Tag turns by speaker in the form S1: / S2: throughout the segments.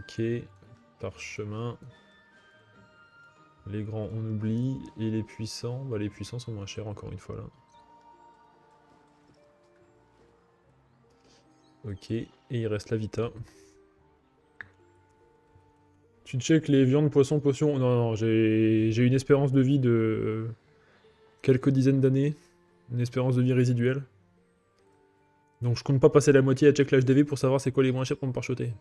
S1: Ok, parchemin. Les grands, on oublie. Et les puissants, bah, les puissants sont moins chers encore une fois là. Ok, et il reste la vita. Tu check les viandes, poissons, potions. Non, non, j'ai une espérance de vie de quelques dizaines d'années. Une espérance de vie résiduelle. Donc je compte pas passer la moitié à check l'HDV pour savoir c'est quoi les moins chers pour me parchoter.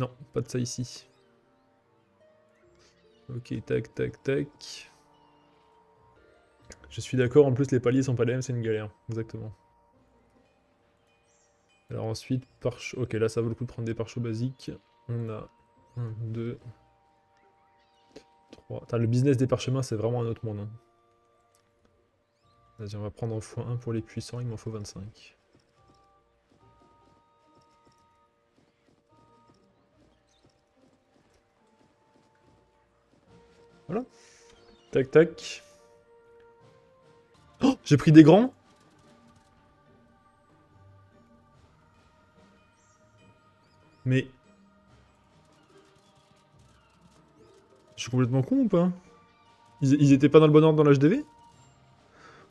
S1: Non, pas de ça ici. Ok, tac, tac, tac. Je suis d'accord, en plus les paliers sont pas les mêmes, c'est une galère. Exactement. Alors ensuite, par Ok, là ça vaut le coup de prendre des parchots basiques. On a 1, 2, 3. le business des parchemins, c'est vraiment un autre monde. Hein. vas on va prendre en x1 pour les puissants, il m'en faut 25. Voilà. Tac, tac. Oh, j'ai pris des grands Mais... Je suis complètement con ou pas ils, étaient pas dans le bon ordre dans l'HDV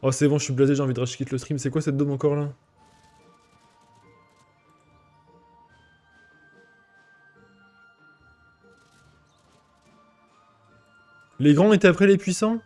S1: Oh c'est bon, je suis blasé, j'ai envie de rush, quitte le stream. C'est quoi cette dôme encore là Les grands étaient après les puissants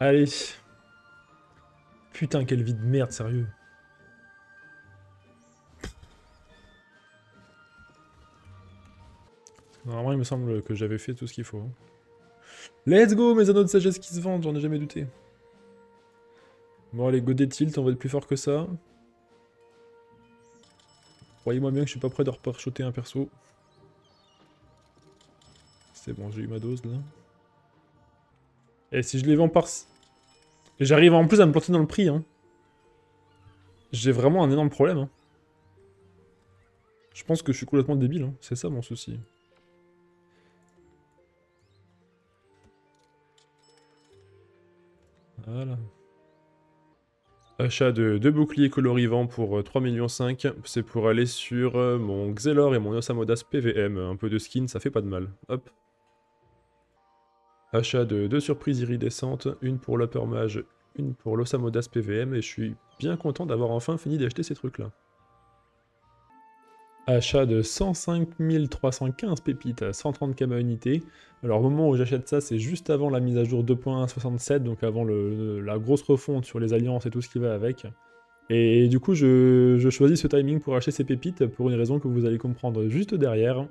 S1: Allez. Putain, quelle vie de merde, sérieux. Normalement, il me semble que j'avais fait tout ce qu'il faut. Hein. Let's go, mes anneaux de sagesse qui se vendent, j'en ai jamais douté. Bon, allez, godet tilt, on va être plus fort que ça. Croyez-moi bien que je suis pas prêt de reparchoter un perso. C'est bon, j'ai eu ma dose, là. Et eh, si je les vends par... J'arrive en plus à me planter dans le prix, hein. J'ai vraiment un énorme problème, hein. Je pense que je suis complètement débile, hein. c'est ça mon souci. Voilà. Achat de deux boucliers colorivants pour 3,5 euh, millions. C'est pour aller sur euh, mon Xelor et mon Osamodas PVM. Un peu de skin, ça fait pas de mal. Hop. Achat de deux surprises iridescentes, une pour l'Upper Mage, une pour l'Osamodas PVM. Et je suis bien content d'avoir enfin fini d'acheter ces trucs-là. Achat de 105 315 pépites à 130 km unité. Alors au moment où j'achète ça, c'est juste avant la mise à jour 2.1.67, donc avant la grosse refonte sur les alliances et tout ce qui va avec. Et du coup, je, je choisis ce timing pour acheter ces pépites pour une raison que vous allez comprendre juste derrière.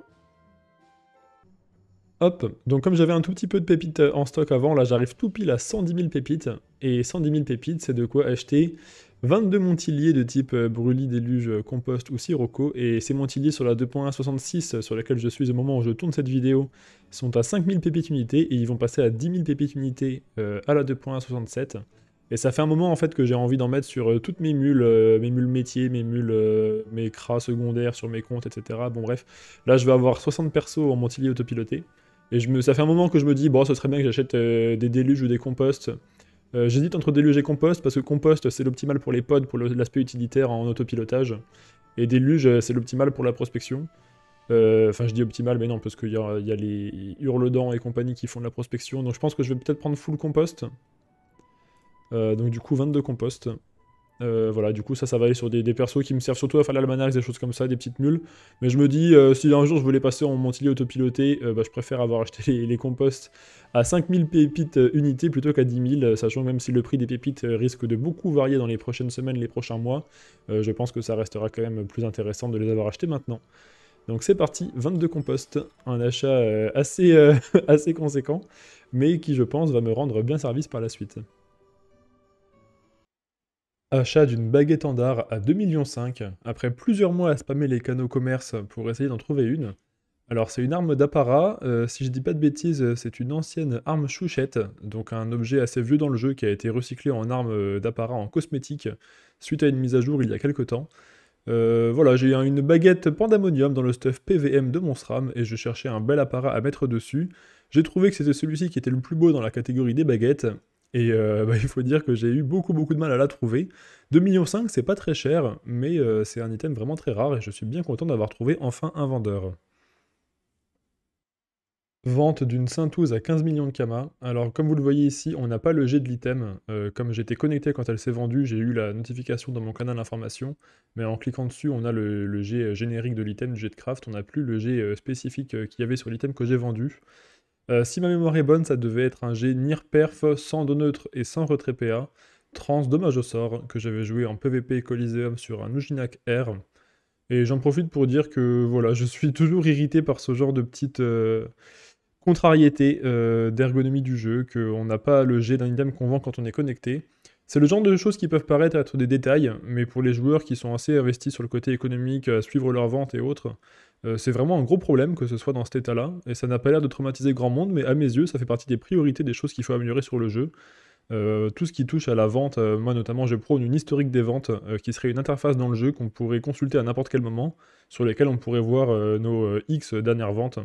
S1: Hop, donc comme j'avais un tout petit peu de pépites euh, en stock avant, là j'arrive tout pile à 110 000 pépites. Et 110 000 pépites, c'est de quoi acheter 22 montiliers de type euh, brûlis, déluge, euh, compost ou sirocco. Et ces montiliers sur la 2.1.66 sur laquelle je suis au moment où je tourne cette vidéo sont à 5000 pépites unités et ils vont passer à 10 000 pépites unités à la 2.1.67. Et ça fait un moment en fait que j'ai envie d'en mettre sur toutes mes mules, mes mules métiers, mes mules, mes cras secondaires sur mes comptes, etc. Bon bref, là je vais avoir 60 persos en montilier autopiloté. Et ça fait un moment que je me dis, bon, ce serait bien que j'achète euh, des déluges ou des composts. Euh, j'hésite entre déluge et compost parce que compost c'est l'optimal pour les pods, pour l'aspect utilitaire en autopilotage. Et déluge euh, c'est l'optimal pour la prospection. Enfin, je dis optimal, mais non, parce qu'il y, y, a les hurledans et compagnie qui font de la prospection. Donc je pense que je vais peut-être prendre full compost. donc du coup, 22 compost. Euh, voilà, du coup, ça, ça va aller sur des, persos qui me servent surtout à faire l'almanach, des choses comme ça, des petites mules. Mais je me dis, euh, si un jour je voulais passer en Montilier autopiloté, euh, bah, je préfère avoir acheté les, composts à 5000 pépites unités plutôt qu'à 10 000, sachant que même si le prix des pépites risque de beaucoup varier dans les prochaines semaines, les prochains mois, je pense que ça restera quand même plus intéressant de les avoir achetés maintenant. Donc c'est parti, 22 composts, un achat assez, assez conséquent, mais qui je pense va me rendre bien service par la suite. Achat d'une baguette en à 2,5 millions après plusieurs mois à spammer les canaux commerce pour essayer d'en trouver une. Alors c'est une arme d'apparat, euh, si je dis pas de bêtises, c'est une ancienne arme chouchette, donc un objet assez vieux dans le jeu qui a été recyclé en arme euh, d'apparat en cosmétique suite à une mise à jour il y a quelques temps. Euh, voilà, j'ai une baguette pandamonium dans le stuff PVM de mon SRAM et je cherchais un bel apparat à mettre dessus. J'ai trouvé que c'était celui-ci qui était le plus beau dans la catégorie des baguettes, et euh, bah, il faut dire que j'ai eu beaucoup beaucoup de mal à la trouver. 2,5 millions, c'est pas très cher, mais euh, c'est un item vraiment très rare et je suis bien content d'avoir trouvé enfin un vendeur. Vente d'une Saintouze à 15 millions de kamas. Alors comme vous le voyez ici, on n'a pas le jet de l'item. Euh, comme j'étais connecté quand elle s'est vendue, j'ai eu la notification dans mon canal d'information. Mais en cliquant dessus, on a le, le jet générique de l'item, du jet de craft. On n'a plus le jet spécifique qu'il y avait sur l'item que j'ai vendu. Euh, si ma mémoire est bonne, ça devait être un G NIR-PERF sans dos neutre et sans retrait PA, trans dommage au sort, que j'avais joué en PVP Coliseum sur un Ujinak R. Et j'en profite pour dire que voilà, je suis toujours irrité par ce genre de petite contrariétés euh, contrariété euh, d'ergonomie du jeu, qu'on n'a pas le G d'un item qu'on vend quand on est connecté. C'est le genre de choses qui peuvent paraître être des détails, mais pour les joueurs qui sont assez investis sur le côté économique, à suivre leurs ventes et autres, euh, c'est vraiment un gros problème que ce soit dans cet état-là, et ça n'a pas l'air de traumatiser grand monde, mais à mes yeux, ça fait partie des priorités des choses qu'il faut améliorer sur le jeu. Euh, tout ce qui touche à la vente, euh, moi notamment, je prône une historique des ventes qui serait une interface dans le jeu qu'on pourrait consulter à n'importe quel moment, sur lesquelles on pourrait voir nos X dernières ventes,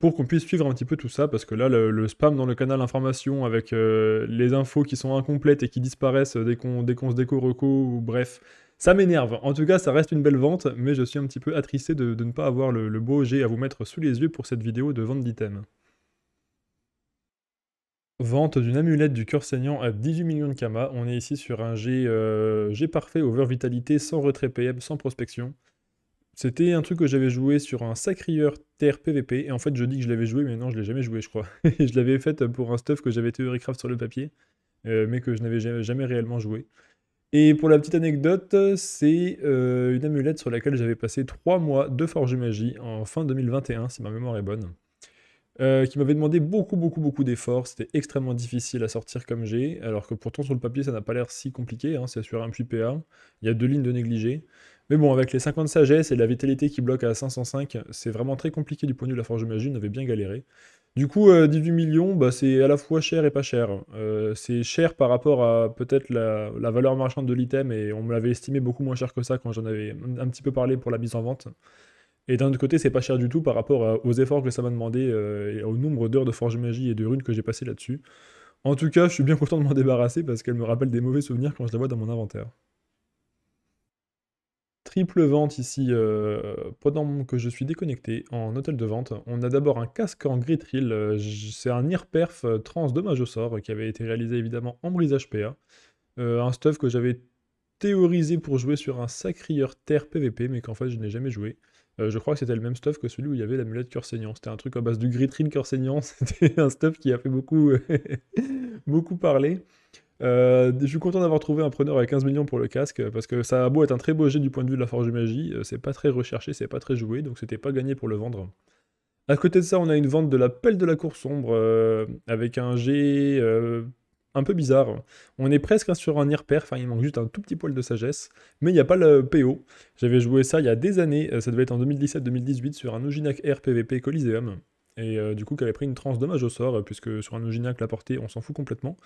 S1: pour qu'on puisse suivre un petit peu tout ça, parce que là, le, spam dans le canal information avec les infos qui sont incomplètes et qui disparaissent dès qu'on se déco-reco, ou bref, ça m'énerve. En tout cas, ça reste une belle vente, mais je suis un petit peu attristé de, ne pas avoir le, beau G à vous mettre sous les yeux pour cette vidéo de vente d'items. Vente d'une amulette du cœur saignant à 18 millions de kama. On est ici sur un euh, G, parfait, over vitalité, sans retrait payable, sans prospection. C'était un truc que j'avais joué sur un sacrieur terre PVP, et en fait je dis que je l'avais joué, mais non je l'ai jamais joué je crois. je l'avais fait pour un stuff que j'avais théorycraft sur le papier, euh, mais que je n'avais jamais réellement joué. Et pour la petite anecdote, c'est euh, une amulette sur laquelle j'avais passé 3 mois de Forge Magie en fin 2021, si ma mémoire est bonne. Euh, qui m'avait demandé beaucoup, beaucoup, beaucoup d'efforts. C'était extrêmement difficile à sortir comme j'ai, alors que pourtant sur le papier ça n'a pas l'air si compliqué. Hein, c'est sur un puits PA, il y a deux lignes de négligé. Mais bon, avec les 50 sagesse et la vitalité qui bloque à 505, c'est vraiment très compliqué du point de vue de la forge magie, on avait bien galéré. Du coup, 18 euh, millions, bah, c'est à la fois cher et pas cher. Euh, c'est cher par rapport à peut-être la, valeur marchande de l'item, et on me l'avait estimé beaucoup moins cher que ça quand j'en avais un petit peu parlé pour la mise en vente. Et d'un autre côté, c'est pas cher du tout par rapport aux efforts que ça m'a demandé euh, et au nombre d'heures de forge magie et de runes que j'ai passé là-dessus. En tout cas, je suis bien content de m'en débarrasser parce qu'elle me rappelle des mauvais souvenirs quand je la vois dans mon inventaire. Triple vente ici, euh, pendant que je suis déconnecté en hôtel de vente, on a d'abord un casque en gris euh, c'est un IRPERF euh, trans dommage au sort qui avait été réalisé évidemment en brisage PA, un stuff que j'avais théorisé pour jouer sur un sacrilleur terre PVP mais qu'en fait je n'ai jamais joué. je crois que c'était le même stuff que celui où il y avait l'amulette mulette saignant. C'était un truc à base du gris trill c'était un stuff qui a fait beaucoup, beaucoup parler. Euh, je suis content d'avoir trouvé un preneur à 15 millions pour le casque, parce que ça a beau être un très beau jet du point de vue de la forge de magie, euh, c'est pas très recherché, c'est pas très joué, donc c'était pas gagné pour le vendre. À côté de ça, on a une vente de la pelle de la cour sombre, euh, avec un jet un peu bizarre. On est presque sur un père enfin il manque juste un tout petit poil de sagesse, mais il n'y a pas le PO. J'avais joué ça il y a des années, ça devait être en 2017-2018, sur un ouginac RPVP Coliseum, et du coup qui avait pris une transe dommage au sort, puisque sur un Oginac la portée, on s'en fout complètement.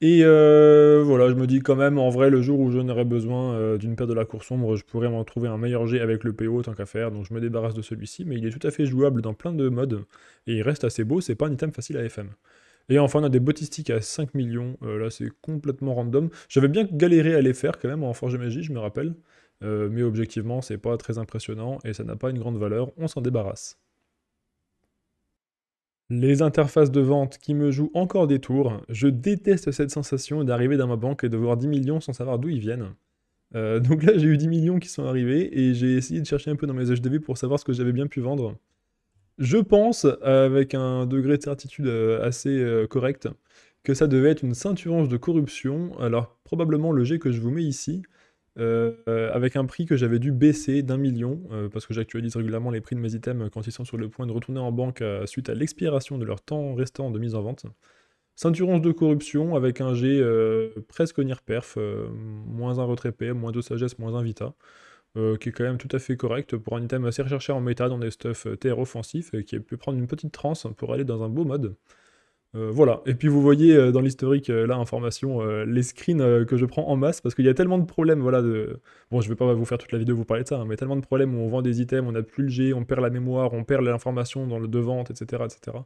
S1: Et euh, voilà, je me dis quand même, en vrai, le jour où je n'aurai besoin euh, d'une paire de la cour sombre, je pourrais m'en trouver un meilleur jet avec le PO tant qu'à faire, donc je me débarrasse de celui-ci, mais il est tout à fait jouable dans plein de modes, et il reste assez beau, c'est pas un item facile à FM. Et enfin, on a des botistiques à 5 millions, euh, là c'est complètement random. J'avais bien galéré à les faire quand même en Forge Magie, je me rappelle, mais objectivement, c'est pas très impressionnant, et ça n'a pas une grande valeur, on s'en débarrasse. Les interfaces de vente qui me jouent encore des tours. Je déteste cette sensation d'arriver dans ma banque et de voir 10 millions sans savoir d'où ils viennent. Euh, donc là, j'ai eu 10 millions qui sont arrivés et j'ai essayé de chercher un peu dans mes HDB pour savoir ce que j'avais bien pu vendre. Je pense, avec un degré de certitude euh, assez euh, correct, que ça devait être une ceinturange de corruption. Alors probablement le jet que je vous mets ici euh, euh, avec un prix que j'avais dû baisser d'un million, euh, parce que j'actualise régulièrement les prix de mes items quand ils sont sur le point de retourner en banque suite à l'expiration de leur temps restant de mise en vente. Ceinturance de corruption avec un G presque near perf, moins un retrait moins de sagesse, moins un vita, qui est quand même tout à fait correct pour un item assez recherché en méta dans des stuff TR offensifs, et qui a pu prendre une petite transe pour aller dans un beau mode. Euh, voilà. Et puis vous voyez euh, dans l'historique, euh, là, information, les screens que je prends en masse, parce qu'il y a tellement de problèmes, voilà, de... Bon, je vais pas vous faire toute la vidéo, vous parler de ça, hein, mais tellement de problèmes où on vend des items, on n'a plus le G, on perd la mémoire, on perd l'information dans le de-vente, etc., etc.,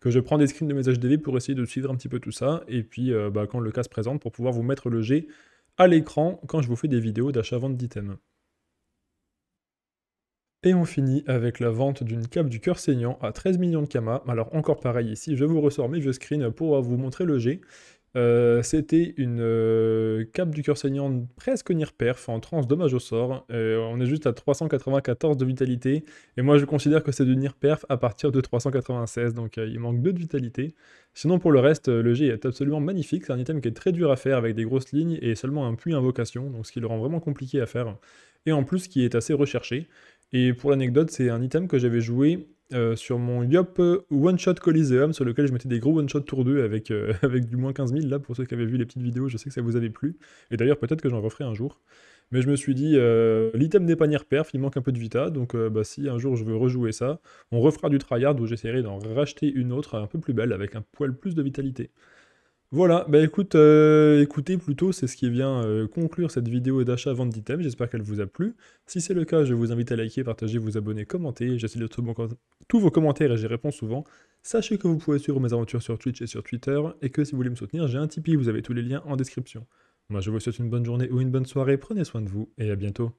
S1: que je prends des screens de mes HDV pour essayer de suivre un petit peu tout ça, et puis bah, quand le cas se présente, pour pouvoir vous mettre le G à l'écran quand je vous fais des vidéos d'achat-vente d'items. Et on finit avec la vente d'une cape du cœur saignant à 13 millions de kama. Alors encore pareil ici, je vous ressors mes jeux screens pour vous montrer le G. Euh, c'était une euh, cape du cœur saignant presque near perf en trans dommage au sort. Euh, on est juste à 394 de vitalité. Et moi je considère que c'est de near perf à partir de 396. Donc il manque 2 de vitalité. Sinon pour le reste, le G est absolument magnifique. C'est un item qui est très dur à faire avec des grosses lignes et seulement un puits invocation. Donc ce qui le rend vraiment compliqué à faire et en plus qui est assez recherché. Et pour l'anecdote, c'est un item que j'avais joué euh, sur mon Yop euh, One Shot Coliseum, sur lequel je mettais des gros One Shot Tour 2 avec, euh, avec du moins 15 000. Là, pour ceux qui avaient vu les petites vidéos, je sais que ça vous avait plu. Et d'ailleurs, peut-être que j'en referai un jour. Mais je me suis dit, euh, l'item des paniers perf, il manque un peu de vita, donc bah, si un jour je veux rejouer ça, on refera du tryhard où j'essaierai d'en racheter une autre un peu plus belle avec un poil plus de vitalité. Voilà, bah écoute, euh, écoutez plutôt, c'est ce qui vient euh, conclure cette vidéo d'achat-vente d'items, j'espère qu'elle vous a plu. Si c'est le cas, je vous invite à liker, partager, vous abonner, commenter, j'essaie de trouver tous vos commentaires et j'y réponds souvent. Sachez que vous pouvez suivre mes aventures sur Twitch et sur Twitter, et que si vous voulez me soutenir, j'ai un Tipeee, vous avez tous les liens en description. Moi je vous souhaite une bonne journée ou une bonne soirée, prenez soin de vous, et à bientôt.